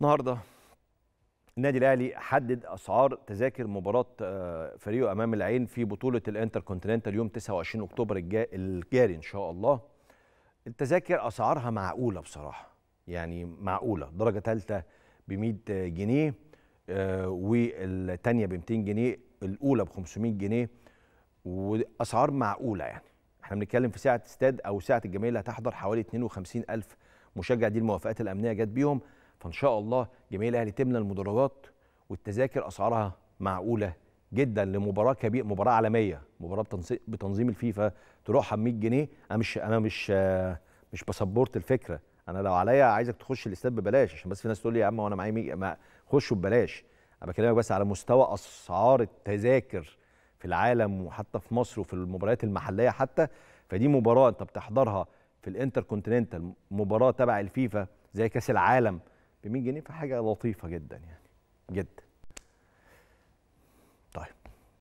النهارده النادي الاهلي حدد اسعار تذاكر مباراه آه، فريقه امام العين في بطوله الانتر كونتيننتال يوم 29 اكتوبر الجاري ان شاء الله التذاكر اسعارها معقوله بصراحه يعني معقوله درجه ثالثه ب 100 جنيه آه، والثانيه ب 200 جنيه الاولى ب 500 جنيه واسعار معقوله يعني احنا بنتكلم في ساعه استاد او ساعه الجماهير اللي هتحضر حوالي 52000 مشجع دي الموافقات الامنيه جت بيهم فان شاء الله جميع الاهلي تملى المدرجات والتذاكر اسعارها معقوله جدا لمباراه كبيره مباراه عالميه مباراه بتنظيم الفيفا تروحها ب 100 جنيه انا مش انا مش مش بسبورت الفكره انا لو عليا عايزك تخش الاستاد ببلاش عشان بس في ناس تقول لي يا عم وانا معايا خشوا ببلاش انا بكلمك بس على مستوى اسعار التذاكر في العالم وحتى في مصر وفي المباريات المحليه حتى فدي مباراه انت بتحضرها في الانتر كونتيننتال مباراه تبع الفيفا زي كاس العالم ب 100 جنيه فحاجه لطيفه جدا يعني جدا